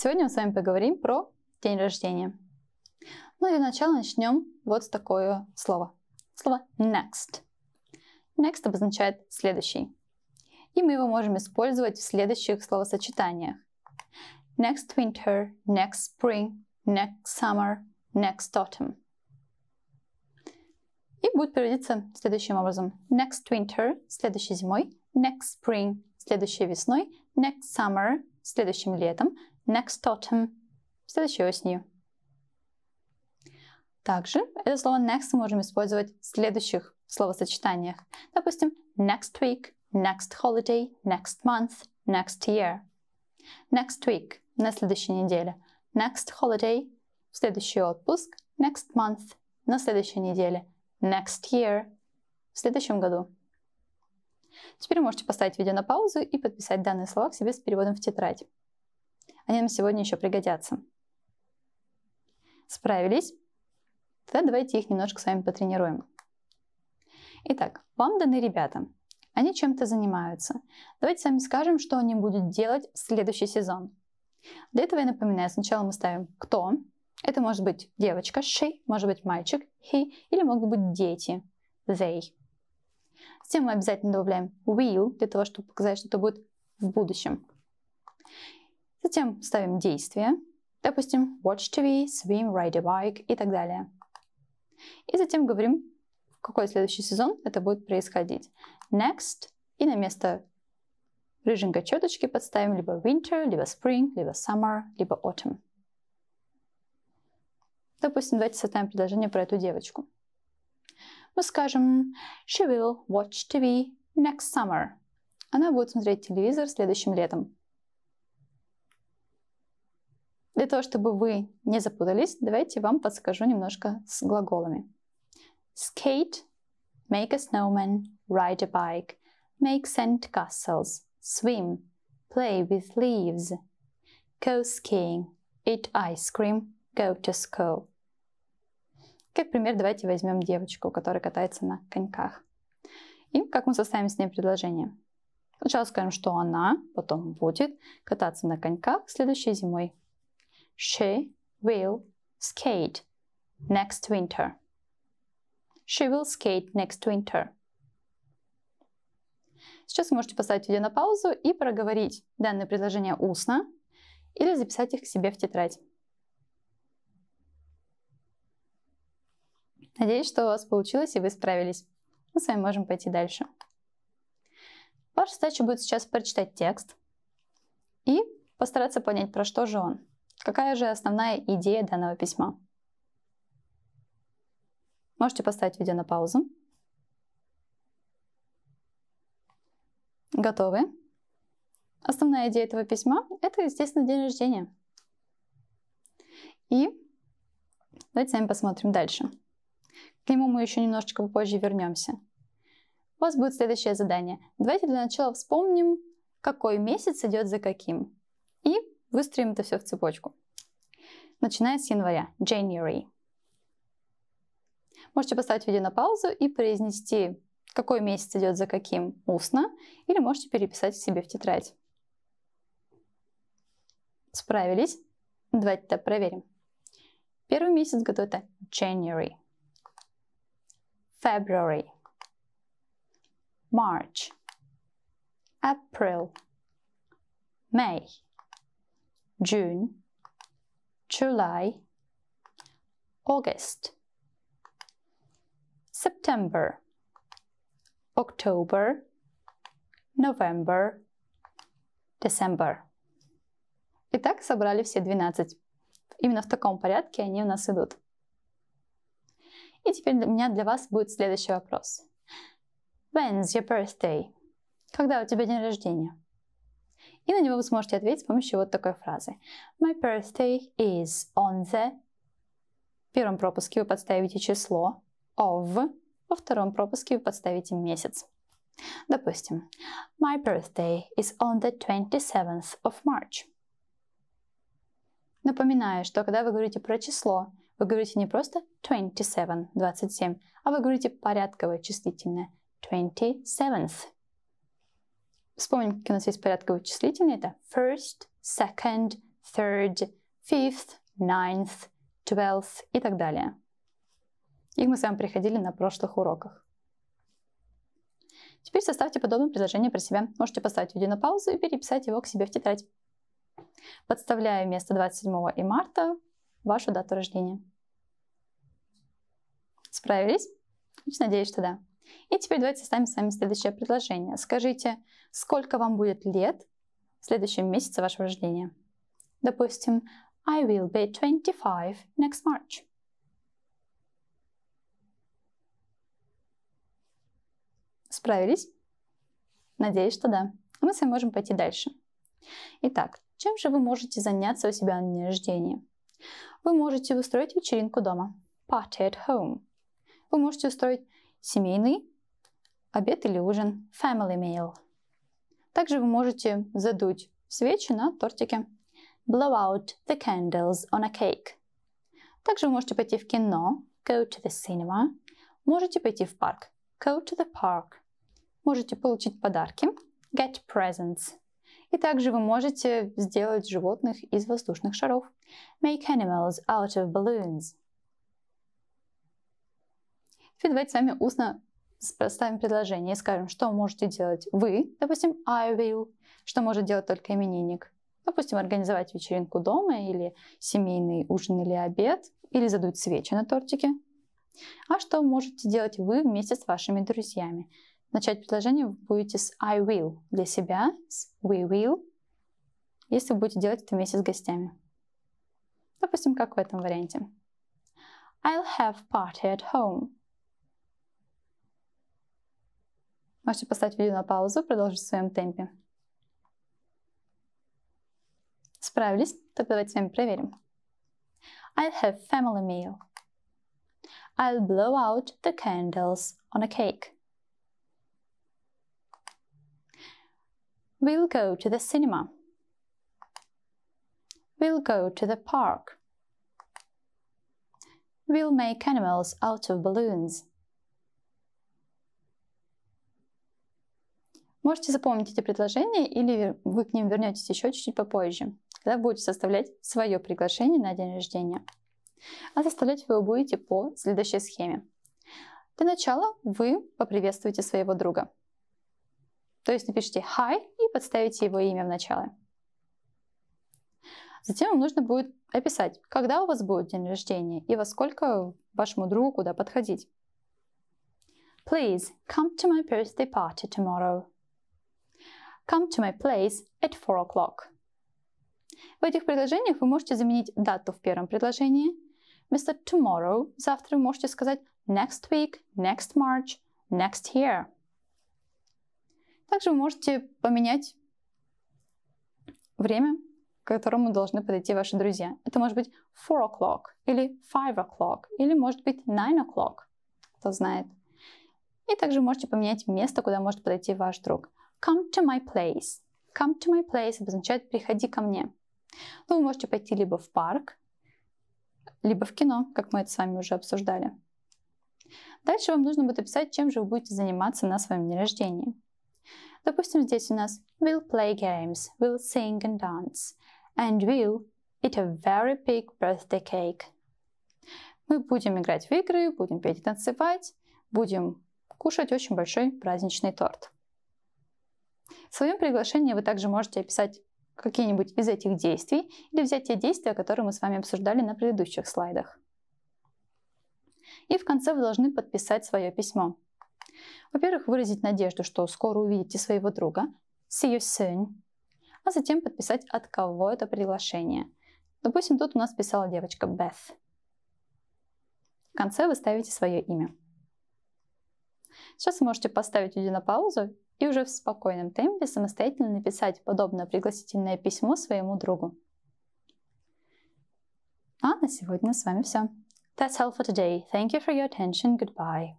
Сегодня мы с вами поговорим про день рождения. Ну и для начала начнем вот с такое слово. Слово next. Next обозначает следующий. И мы его можем использовать в следующих словосочетаниях. Next winter, next spring, next summer, next autumn. И будет переводиться следующим образом. Next winter – следующей зимой, next spring – следующей весной, next summer – следующим летом, next autumn, следующей осенью. Также это слово next мы можем использовать в следующих словосочетаниях. Допустим, next week, next holiday, next month, next year. Next week – на следующей неделе. Next holiday – в следующий отпуск. Next month – на следующей неделе. Next year – в следующем году. Теперь можете поставить видео на паузу и подписать данные слова к себе с переводом в тетрадь. Они нам сегодня еще пригодятся. Справились? Тогда давайте их немножко с вами потренируем. Итак, вам даны ребята. Они чем-то занимаются. Давайте сами скажем, что они будут делать в следующий сезон. Для этого я напоминаю, сначала мы ставим «кто». Это может быть девочка «she», может быть мальчик «he» или могут быть дети «they». Затем мы обязательно добавляем will, для того, чтобы показать, что это будет в будущем. Затем ставим действие, допустим, watch TV, swim, ride a bike и так далее. И затем говорим, в какой следующий сезон это будет происходить. Next и на место рыженькой четочки подставим либо winter, либо spring, либо summer, либо autumn. Допустим, давайте составим предложение про эту девочку. Мы скажем She will watch TV next summer. Она будет смотреть телевизор следующим летом. Для того, чтобы вы не запутались, давайте вам подскажу немножко с глаголами. Skate, make a snowman, ride a bike, make sand castles, swim, play with leaves, go skiing, eat ice cream, go to school. Как пример, давайте возьмем девочку, которая катается на коньках. И как мы составим с ней предложение? Сначала скажем, что она потом будет кататься на коньках следующей зимой. She will skate next winter. She will skate next winter. Сейчас вы можете поставить видео на паузу и проговорить данные предложения устно или записать их к себе в тетрадь. Надеюсь, что у вас получилось и вы справились. Мы с вами можем пойти дальше. Ваша задача будет сейчас прочитать текст и постараться понять, про что же он. Какая же основная идея данного письма? Можете поставить видео на паузу. Готовы? Основная идея этого письма – это, естественно, день рождения. И давайте с вами посмотрим дальше. К нему мы еще немножечко попозже вернемся. У вас будет следующее задание. Давайте для начала вспомним, какой месяц идет за каким. И Выстроим это все в цепочку. Начиная с января. January. Можете поставить видео на паузу и произнести, какой месяц идет за каким устно, или можете переписать себе в тетрадь. Справились? Давайте это проверим. Первый месяц года это January, February, March, April, May, June, July, August, September, October, November, December. Итак, собрали все 12. Именно в таком порядке они у нас идут. И теперь у меня для вас будет следующий вопрос. When's your birthday? Когда у тебя день рождения? И на него вы сможете ответить с помощью вот такой фразы. My birthday is on the... В первом пропуске вы подставите число of, во втором пропуске вы подставите месяц. Допустим, my birthday is on the 27th of March. Напоминаю, что когда вы говорите про число, вы говорите не просто 27, 27, а вы говорите порядковое числительное 27th. Вспомним, какие у нас есть порядковые числительные. Это first, second, third, fifth, ninth, twelfth и так далее. Их мы с вами приходили на прошлых уроках. Теперь составьте подобное предложение про себя. Можете поставить видео на паузу и переписать его к себе в тетрадь. Подставляю вместо 27 и марта вашу дату рождения. Справились? Надеюсь, что да. И теперь давайте составим с вами следующее предложение. Скажите, сколько вам будет лет в следующем месяце вашего рождения? Допустим, I will be 25 next March. Справились? Надеюсь, что да. А мы с вами можем пойти дальше. Итак, чем же вы можете заняться у себя на день рождения? Вы можете устроить вечеринку дома. Party at home. Вы можете устроить семейный обед или ужин, family meal. Также вы можете задуть свечи на тортике, blow out the candles on a cake. Также вы можете пойти в кино, go to the cinema. Можете пойти в парк, go to the park. Можете получить подарки, get presents. И также вы можете сделать животных из воздушных шаров, make animals out of balloons. Теперь давайте с вами устно составим предложение и скажем, что можете делать вы, допустим, I will, что может делать только именинник. Допустим, организовать вечеринку дома или семейный ужин или обед, или задуть свечи на тортике. А что можете делать вы вместе с вашими друзьями? Начать предложение вы будете с I will для себя, с we will, если вы будете делать это вместе с гостями. Допустим, как в этом варианте. I'll have party at home. Можете поставить видео на паузу, продолжить в своем темпе. Справились? Тогда давайте с вами проверим. I'll have family meal. I'll blow out the candles on a cake. We'll go to the cinema. We'll go to the park. We'll make animals out of balloons. Можете запомнить эти предложения или вы к ним вернетесь еще чуть-чуть попозже, когда будете составлять свое приглашение на день рождения. А составлять вы будете по следующей схеме. Для начала вы поприветствуете своего друга. То есть напишите «Hi» и подставите его имя в начало. Затем вам нужно будет описать, когда у вас будет день рождения и во сколько вашему другу куда подходить. Please come to my birthday party tomorrow. Come to my place at 4 o'clock. В этих предложениях вы можете заменить дату в первом предложении. Вместо tomorrow завтра вы можете сказать next week, next March, next year. Также вы можете поменять время, к которому должны подойти ваши друзья. Это может быть 4 o'clock или 5 o'clock или может быть 9 o'clock, кто знает. И также можете поменять место, куда может подойти ваш друг. Come to my place. Come to my place обозначает приходи ко мне. Ну, вы можете пойти либо в парк, либо в кино, как мы это с вами уже обсуждали. Дальше вам нужно будет описать, чем же вы будете заниматься на своем дне рождения. Допустим, здесь у нас We'll play games, we'll sing and dance, and we'll eat a very big birthday cake. Мы будем играть в игры, будем петь и танцевать, будем кушать очень большой праздничный торт. В своем приглашении вы также можете описать какие-нибудь из этих действий или взять те действия, которые мы с вами обсуждали на предыдущих слайдах. И в конце вы должны подписать свое письмо. Во-первых, выразить надежду, что скоро увидите своего друга, see you soon, а затем подписать, от кого это приглашение. Допустим, тут у нас писала девочка Beth. В конце вы ставите свое имя. Сейчас вы можете поставить видео на паузу и уже в спокойном темпе самостоятельно написать подобное пригласительное письмо своему другу. А на сегодня с вами все. That's all for today. Thank you for your attention. Goodbye.